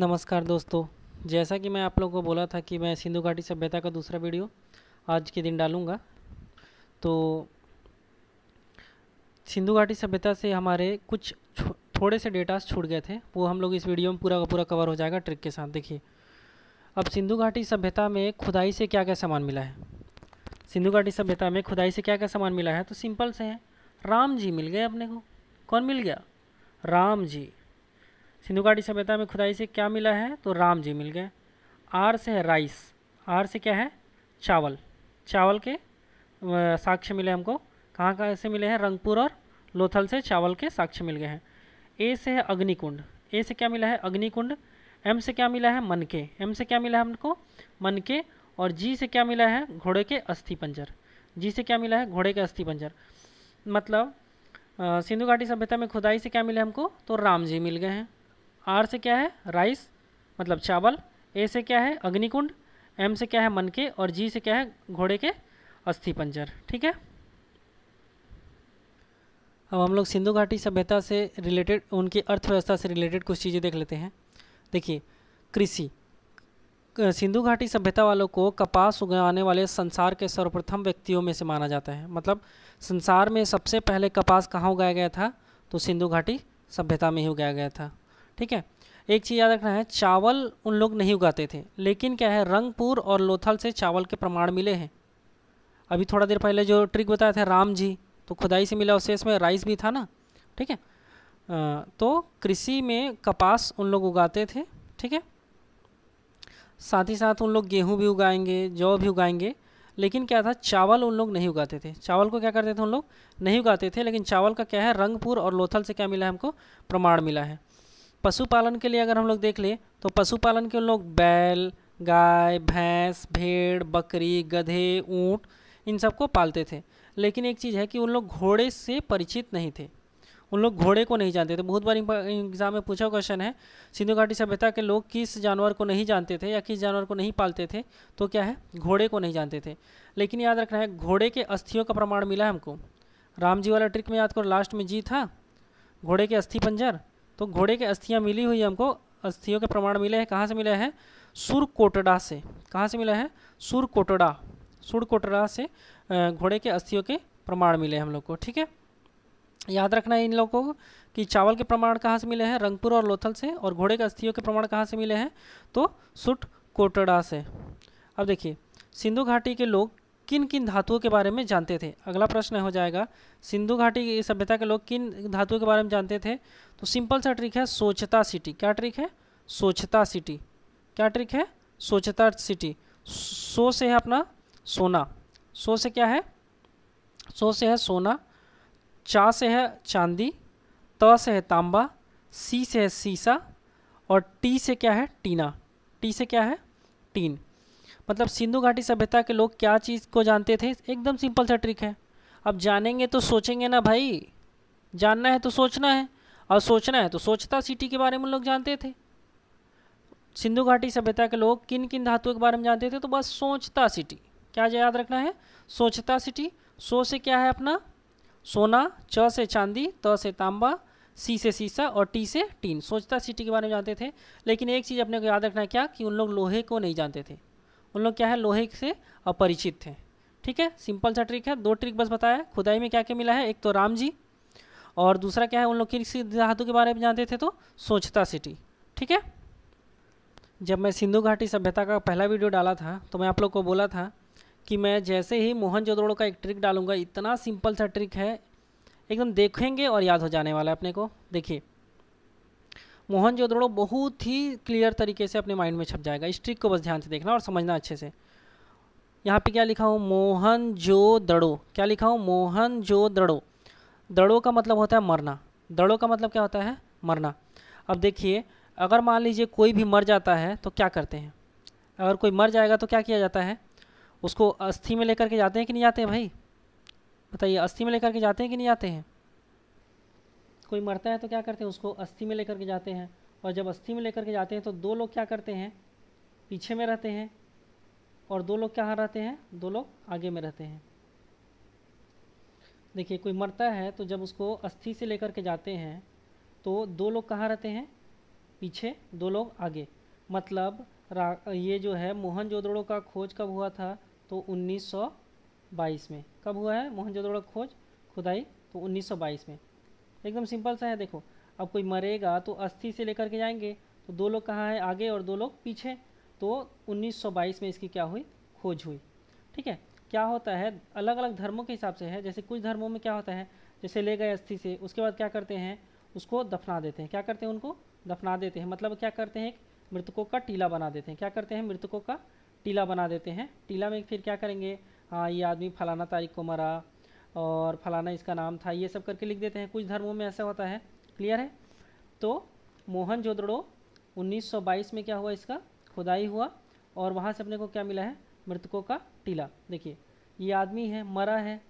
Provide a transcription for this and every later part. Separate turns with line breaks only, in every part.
नमस्कार दोस्तों जैसा कि मैं आप लोगों को बोला था कि मैं सिंधु घाटी सभ्यता का दूसरा वीडियो आज के दिन डालूँगा तो सिंधु घाटी सभ्यता से हमारे कुछ थोड़े से डेटास छूट गए थे वो हम लोग इस वीडियो में पूरा का पूरा कवर हो जाएगा ट्रिक के साथ देखिए अब सिंधु घाटी सभ्यता में खुदाई से क्या क्या सामान मिला है सिंधु घाटी सभ्यता में खुदाई से क्या क्या सामान मिला है तो सिंपल से है राम जी मिल गए अपने को कौन मिल गया राम जी सिंधु घाटी सभ्यता में खुदाई से क्या मिला है तो राम जी मिल गए आर से है राइस आर से क्या है चावल चावल के साक्ष्य मिले हमको कहाँ कहाँ से मिले हैं रंगपुर और लोथल से चावल के साक्ष्य मिल गए हैं ए से है अग्निकुंड ए से क्या मिला है अग्निकुंड एम से क्या मिला है मन के एम से क्या मिला है हमको मन के और जी से क्या मिला है घोड़े के अस्थि पंजर जी से क्या मिला है घोड़े के अस्थि पंजर मतलब सिंधु घाटी सभ्यता में खुदाई से क्या मिले हमको तो राम जी मिल गए हैं आर से क्या है राइस मतलब चावल ए से क्या है अग्निकुंड एम से क्या है मन के और जी से क्या है घोड़े के अस्थि पंजर ठीक है अब हम लोग सिंधु घाटी सभ्यता से रिलेटेड उनकी अर्थव्यवस्था से रिलेटेड कुछ चीज़ें देख लेते हैं देखिए कृषि सिंधु घाटी सभ्यता वालों को कपास उगाने वाले संसार के सर्वप्रथम व्यक्तियों में से माना जाता है मतलब संसार में सबसे पहले कपास कहाँ उगाया गया था तो सिंधु घाटी सभ्यता में ही उगाया गया था ठीक है एक चीज़ याद रखना है चावल उन लोग नहीं उगाते थे लेकिन क्या है रंगपुर और लोथल से चावल के प्रमाण मिले हैं अभी थोड़ा देर पहले जो ट्रिक बताया था राम जी तो खुदाई से मिला उससे इसमें राइस भी था ना ठीक है तो कृषि में कपास उन लोग उगाते थे ठीक है साथ ही साथ उन लोग गेहूं भी उगाएंगे जौ भी उगाएंगे लेकिन क्या था चावल उन लोग नहीं उगाते थे चावल को क्या करते थे उन लोग नहीं उगाते थे लेकिन चावल का क्या है रंगपुर और लोथल से क्या मिला है हमको प्रमाण मिला है पशुपालन के लिए अगर हम लोग देख लें तो पशुपालन के लोग बैल गाय भैंस भेड़ बकरी गधे ऊँट इन सबको पालते थे लेकिन एक चीज़ है कि उन लोग घोड़े से परिचित नहीं थे उन लोग घोड़े को नहीं जानते थे बहुत बार एग्जाम में पूछा क्वेश्चन है सिंधु घाटी सभ्यता के लोग किस जानवर को नहीं जानते थे या किस जानवर को नहीं पालते थे तो क्या है घोड़े को नहीं जानते थे लेकिन याद रखना है घोड़े के अस्थियों का प्रमाण मिला है हमको राम जी वाला ट्रिक में याद करो लास्ट में जी था घोड़े के अस्थि पंजर तो घोड़े के अस्थियाँ मिली हुई हमको अस्थियों के प्रमाण मिले हैं कहाँ से मिले हैं सुरकोटड़ा से कहाँ से सुर कोटड़ा सुरकोटड़ा सुरकोटड़ा से घोड़े के अस्थियों के प्रमाण मिले हैं हम लोग को ठीक है याद रखना है इन लोगों को कि चावल के प्रमाण कहाँ से मिले हैं रंगपुर और लोथल से और घोड़े के अस्थियों के प्रमाण कहाँ से मिले हैं तो सुट कोटड़ा से अब देखिए सिंधु घाटी के लोग किन किन धातुओं के बारे में जानते थे अगला प्रश्न हो जाएगा सिंधु घाटी की सभ्यता के लोग किन धातुओं के बारे में जानते थे तो सिंपल सा ट्रिक है स्वच्छता सिटी क्या ट्रिक है स्वच्छता सिटी क्या ट्रिक है स्वच्छता सिटी सो से है अपना सोना सो से क्या है सो से है सोना चा से है चांदी त से है तांबा सी से है सीसा और टी से क्या है टीना टी से क्या है टीन मतलब सिंधु घाटी सभ्यता के लोग क्या चीज़ को जानते थे एकदम सिंपल सा ट्रिक है अब जानेंगे तो सोचेंगे ना भाई जानना है तो सोचना है और सोचना है तो सोचता सिटी के बारे में लोग जानते थे सिंधु घाटी सभ्यता के लोग किन किन धातुओं के बारे में जानते थे तो बस सोचता सिटी क्या याद रखना है सोचता सिटी सो से क्या है अपना सोना च से चांदी त तो से तांबा सी से सीसा और टी से टीन सोचता सिटी के बारे में जानते थे लेकिन एक चीज़ अपने को याद रखना क्या कि उन लोग लोहे को नहीं जानते थे उन लोग क्या है लोहे से अपरिचित थे ठीक है सिंपल सा ट्रिक है दो ट्रिक बस बताया खुदाई में क्या क्या मिला है एक तो राम जी और दूसरा क्या है उन लोग किसी धातु के बारे में जानते थे तो स्वच्छता सिटी ठीक है जब मैं सिंधु घाटी सभ्यता का पहला वीडियो डाला था तो मैं आप लोग को बोला था कि मैं जैसे ही मोहन का एक ट्रिक डालूंगा इतना सिंपल सा ट्रिक है एकदम देखेंगे और याद हो जाने वाला है अपने को देखिए मोहन जोदड़ो बहुत ही क्लियर तरीके से अपने माइंड में छप जाएगा इस ट्रिक को बस ध्यान से देखना और समझना अच्छे से यहाँ पे क्या लिखा हो मोहन जो दड़ो क्या लिखा हो मोहन जो दड़ो दड़ो का मतलब होता है मरना दड़ो का मतलब क्या होता है मरना अब देखिए अगर मान लीजिए कोई भी मर जाता है तो क्या करते हैं अगर कोई मर जाएगा तो क्या किया जाता है उसको अस्थि में लेकर के जाते हैं कि नहीं जाते हैं भाई बताइए अस्थि में लेकर के जाते हैं कि नहीं जाते हैं कोई मरता है तो क्या करते हैं उसको अस्थि में लेकर के जाते हैं और जब अस्थि में लेकर के जाते हैं तो दो लोग क्या करते हैं पीछे में रहते हैं और दो लोग क्या रहते हैं दो लोग आगे में रहते हैं देखिए कोई मरता है तो जब उसको अस्थि से लेकर के जाते हैं तो दो लोग कहाँ रहते हैं पीछे दो लोग आगे मतलब ये जो है जोदड़ो का खोज कब हुआ था तो 1922 में कब हुआ है मोहन का खोज खुदाई तो 1922 में एकदम सिंपल सा है देखो अब कोई मरेगा तो अस्थि से लेकर के जाएंगे तो दो लोग कहाँ हैं आगे और दो लोग पीछे तो 1922 में इसकी क्या हुई खोज हुई ठीक है क्या होता है अलग अलग धर्मों के हिसाब से है जैसे कुछ धर्मों में क्या होता है जैसे ले गए अस्थि से उसके बाद क्या करते हैं उसको दफना देते हैं क्या करते हैं उनको दफना देते हैं मतलब क्या करते हैं मृतकों का टीला बना देते हैं क्या करते हैं मृतकों का टीला बना देते हैं टीला में फिर क्या करेंगे हाँ ये आदमी फलाना तारीख को मरा और फलाना इसका नाम था ये सब करके लिख देते हैं कुछ धर्मों में ऐसा होता है क्लियर है तो मोहन जोदड़ो 1922 में क्या हुआ इसका खुदाई हुआ और वहाँ से अपने को क्या मिला है मृतकों का टीला देखिए ये आदमी है मरा है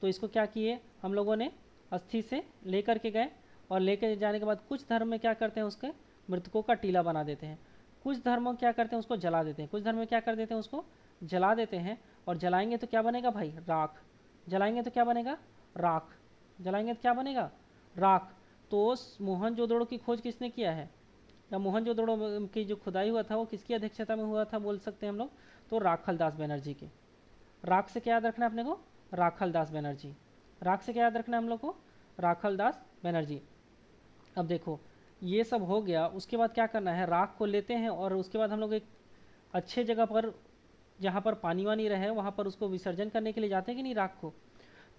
तो इसको क्या किए हम लोगों ने अस्थि से लेकर के गए और लेकर जाने के बाद कुछ धर्म में क्या करते हैं उसके मृतकों का टीला बना देते हैं कुछ धर्म क्या करते हैं उसको जला देते हैं कुछ धर्म में क्या कर देते हैं उसको जला देते हैं और जलाएंगे तो क्या बनेगा भाई राख जलाएंगे तो क्या बनेगा राख जलाएंगे तो क्या बनेगा राख तो मोहन जोदड़ो की खोज किसने किया है या मोहन जोदड़ो की जो खुदाई हुआ था वो किसकी अध्यक्षता में हुआ था बोल सकते हैं हम लोग तो राखल दास बैनर्जी के राख से क्या याद रखना है अपने को राखल दास बैनर्जी राख से क्या याद रखना है हम लोग को राखल दास बनर्जी अब देखो ये सब हो गया उसके बाद क्या करना है राख को लेते हैं और उसके बाद हम लोग एक अच्छे जगह पर जहाँ पर पानी वानी रहे वहाँ पर उसको विसर्जन करने के लिए जाते हैं कि नहीं राख को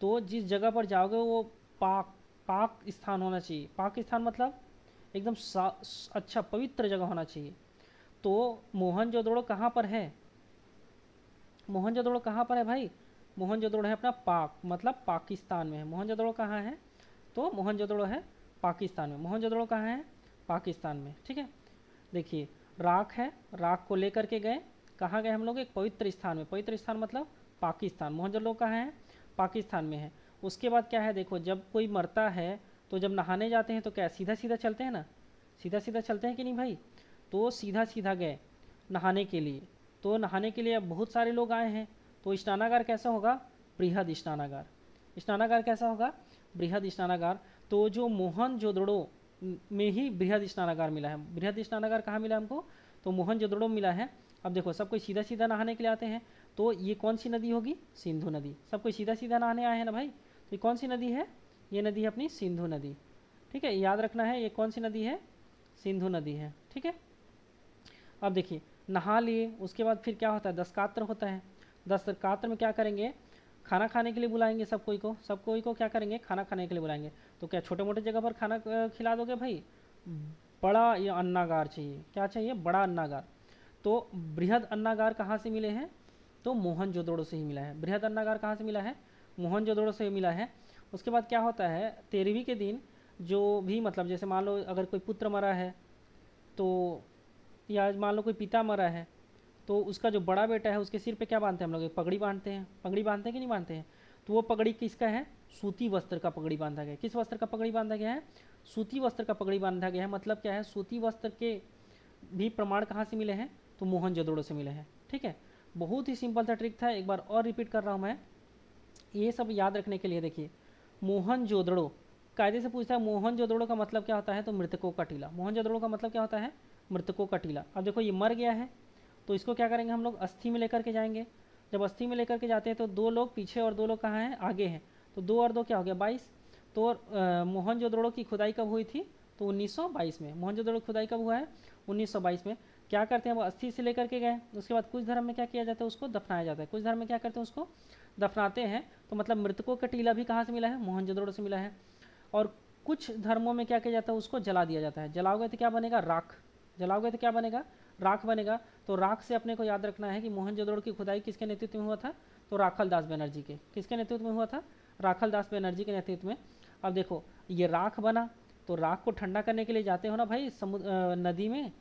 तो जिस जगह पर जाओगे वो पाक पाक स्थान होना चाहिए पाक स्थान मतलब एकदम अच्छा पवित्र जगह होना चाहिए तो मोहन जोदड़ो कहाँ पर है मोहन जोदड़ो कहाँ पर है भाई मोहन जोदड़ो है अपना पाक मतलब पाकिस्तान में है मोहन जोदड़ो कहाँ है तो मोहन जोदड़ो है पाकिस्तान में मोहन जोदड़ो कहाँ है पाकिस्तान में ठीक है देखिए राख है राख को लेकर के गए कहाँ गए हम लोग एक पवित्र स्थान में पवित्र स्थान मतलब पाकिस्तान मोहनजलो कहाँ है पाकिस्तान में है उसके बाद क्या है देखो जब कोई मरता है तो जब नहाने जाते हैं तो क्या सीधा सीधा चलते हैं ना सीधा सीधा चलते हैं कि नहीं भाई तो सीधा सीधा गए नहाने के लिए तो नहाने के लिए अब बहुत सारे लोग आए हैं तो स्नानागार कैसा होगा बृहद स्नानागार स्नानागार कैसा होगा बृहद स्नानागार तो जो मोहन जोदड़ो में ही बृहद स्नानागार मिला है बृहद स्नानागार कहाँ मिला हमको तो मोहन जोदड़ो मिला है अब देखो सब कोई सीधा सीधा नहाने के लिए आते हैं तो ये कौन सी नदी होगी सिंधु नदी सब कोई सीधा सीधा नहाने आए हैं ना भाई तो ये कौन सी नदी है ये नदी है अपनी सिंधु नदी ठीक है याद रखना है ये कौन सी नदी है सिंधु नदी है ठीक है अब देखिए नहा लिए उसके बाद फिर क्या होता है दस्तकात्र होता है दस्तकात्र में क्या करेंगे खाना खाने के लिए बुलाएंगे सब कोई को सब कोई को क्या करेंगे खाना खाने के लिए बुलाएंगे तो क्या छोटे मोटे जगह पर खाना खिला दोगे भाई बड़ा ये अन्नागार चाहिए क्या चाहिए बड़ा अन्नागार तो बृहद अन्नागार कहाँ से मिले हैं तो मोहन जोदड़ो से ही मिला है बृहद अन्नागार कहाँ से मिला है मोहन जोदड़ो से मिला है उसके बाद क्या होता है तेरहवीं के दिन जो भी मतलब जैसे मान लो अगर कोई पुत्र मरा है तो या मान लो कोई पिता मरा है तो उसका जो बड़ा बेटा है उसके सिर पे क्या बांधते हैं हम लोग पगड़ी बांधते हैं पगड़ी बांधते हैं कि नहीं बांधते हैं तो वो पगड़ी किसका है सूती वस्त्र का पगड़ी बांधा गया किस वस्त्र का पगड़ी बांधा गया है सूती वस्त्र का पगड़ी बांधा गया है मतलब क्या है सूती वस्त्र के भी प्रमाण कहाँ से मिले हैं तो मोहन जदोड़ो से मिले हैं ठीक है बहुत ही सिंपल सा ट्रिक था एक बार और रिपीट कर रहा हूँ मैं ये सब याद रखने के लिए देखिए मोहन जोदड़ो कायदे से पूछता है मोहन जोदड़ो का मतलब क्या होता है तो मृतकों का टीला मोहन जोदड़ो का मतलब क्या होता है मृतकों का टीला अब देखो ये मर गया है तो इसको क्या करेंगे हम लोग अस्थि में लेकर के जाएंगे जब अस्थि में लेकर के जाते हैं तो दो लोग पीछे और दो लोग कहाँ हैं आगे हैं तो दो और दो क्या हो गया बाईस तो मोहन जोदड़ो की खुदाई कब हुई थी तो बाईस में मोहन जोदड़ो की खुदाई कब हुआ है बाईस में क्या करते हैं वो अस्थि से लेकर के गए उसके बाद कुछ धर्म में क्या किया जाता है उसको दफनाया जाता है कुछ धर्म में क्या करते हैं उसको दफनाते हैं तो मतलब मृतकों का टीला भी कहाँ से मिला है मोहनजोदड़ो से मिला है और कुछ धर्मों में क्या किया जाता है उसको जला दिया जाता है जलाओगे तो क्या बनेगा राख जलाओगे तो क्या बनेगा राख बनेगा तो राख से अपने को याद रखना है कि मोहनजोदड़ो की खुदाई किसके नेतृत्व में हुआ था तो राखल दास बनर्जी के किसके नेतृत्व में हुआ था राखल दास बनर्जी के नेतृत्व में अब देखो ये राख बना तो राख को ठंडा करने के लिए जाते हो ना भाई समुद्र नदी में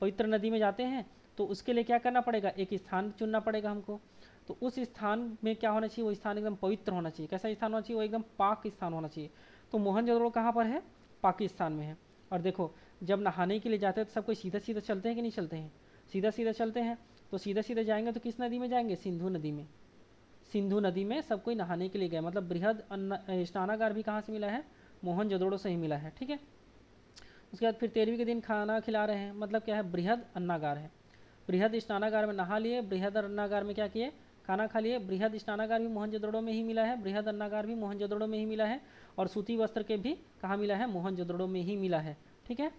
पवित्र नदी में जाते हैं तो उसके लिए क्या करना पड़ेगा एक स्थान चुनना पड़ेगा हमको तो उस स्थान में क्या होना चाहिए वो स्थान एकदम पवित्र होना चाहिए कैसा स्थान होना चाहिए वो एकदम पाक स्थान होना चाहिए तो मोहन जोदड़ो कहाँ पर है पाकिस्तान में है और देखो जब नहाने के लिए जाते हैं तो सब कोई सीधा सीधा चलते हैं कि नहीं चलते हैं सीधा सीधा चलते हैं तो सीधा सीधा जाएंगे तो किस नदी में जाएंगे सिंधु नदी में सिंधु नदी में सब कोई नहाने के लिए गए मतलब बृहद स्नानागार भी कहाँ से मिला है मोहन से ही मिला है ठीक है उसके बाद फिर तेरहवीं के दिन खाना खिला रहे हैं मतलब क्या है बृहद अन्नागार है बृहद स्नानागार में नहा लिए बृहद अन्नागार में क्या किए खाना खा लिए बृहद स्नानागार भी मोहनजोदड़ो में ही मिला है बृहद अन्नागार भी मोहनजोदड़ो में ही मिला है और सूती वस्त्र के भी कहाँ मिला है मोहनजोदड़ो में ही मिला है ठीक है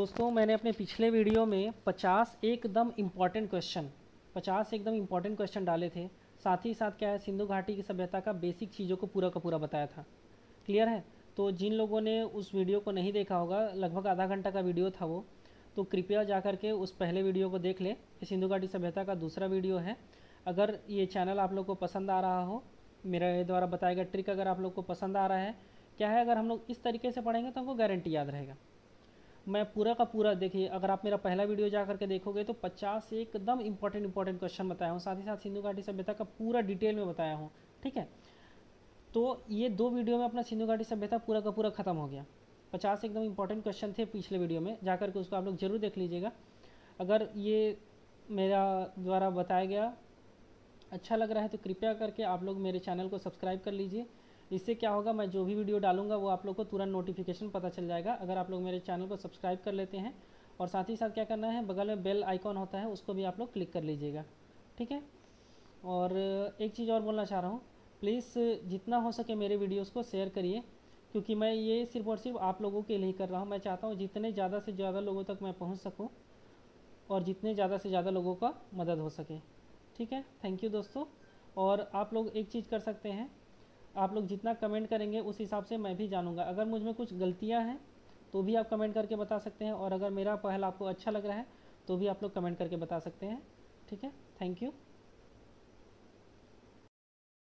दोस्तों मैंने अपने पिछले वीडियो में 50 एकदम इम्पॉर्टेंट क्वेश्चन 50 एकदम इम्पॉर्टेंट क्वेश्चन डाले थे साथ ही साथ क्या है सिंधु घाटी की सभ्यता का बेसिक चीज़ों को पूरा का पूरा बताया था क्लियर है तो जिन लोगों ने उस वीडियो को नहीं देखा होगा लगभग आधा घंटा का वीडियो था वो तो कृपया जा कर के उस पहले वीडियो को देख लें ये सिंधु घाटी सभ्यता का दूसरा वीडियो है अगर ये चैनल आप लोग को पसंद आ रहा हो मेरे द्वारा बताया गया ट्रिक अगर आप लोग को पसंद आ रहा है क्या है अगर हम लोग इस तरीके से पढ़ेंगे तो हमको गारंटी याद रहेगा मैं पूरा का पूरा देखिए अगर आप मेरा पहला वीडियो जा करके देखोगे तो पचास एकदम इम्पॉर्टेंट इम्पॉर्टेंट क्वेश्चन बताया हूँ साथ ही साथ सिंधु घाटी सभ्यता का पूरा डिटेल में बताया हूँ ठीक है तो ये दो वीडियो में अपना सिंधु घाटी सभ्यता पूरा का पूरा ख़त्म हो गया पचास एकदम इंपॉर्टेंट क्वेश्चन थे पिछले वीडियो में जाकर के उसको आप लोग ज़रूर देख लीजिएगा अगर ये मेरा द्वारा बताया गया अच्छा लग रहा है तो कृपया करके आप लोग मेरे चैनल को सब्सक्राइब कर लीजिए इससे क्या होगा मैं जो भी वीडियो डालूंगा वो आप लोग को तुरंत नोटिफिकेशन पता चल जाएगा अगर आप लोग मेरे चैनल को सब्सक्राइब कर लेते हैं और साथ ही साथ क्या करना है बगल में बेल आइकॉन होता है उसको भी आप लोग क्लिक कर लीजिएगा ठीक है और एक चीज़ और बोलना चाह रहा हूँ प्लीज़ जितना हो सके मेरे वीडियोस को शेयर करिए क्योंकि मैं ये सिर्फ और सिर्फ आप लोगों के लिए कर रहा हूँ मैं चाहता हूँ जितने ज़्यादा से ज़्यादा लोगों तक मैं पहुँच सकूँ और जितने ज़्यादा से ज़्यादा लोगों का मदद हो सके ठीक है थैंक यू दोस्तों और आप लोग एक चीज़ कर सकते हैं आप लोग जितना कमेंट करेंगे उस हिसाब से मैं भी जानूंगा अगर मुझ में कुछ गलतियाँ हैं तो भी आप कमेंट करके बता सकते हैं और अगर मेरा पहल आपको अच्छा लग रहा है तो भी आप लोग कमेंट करके बता सकते हैं ठीक है थैंक यू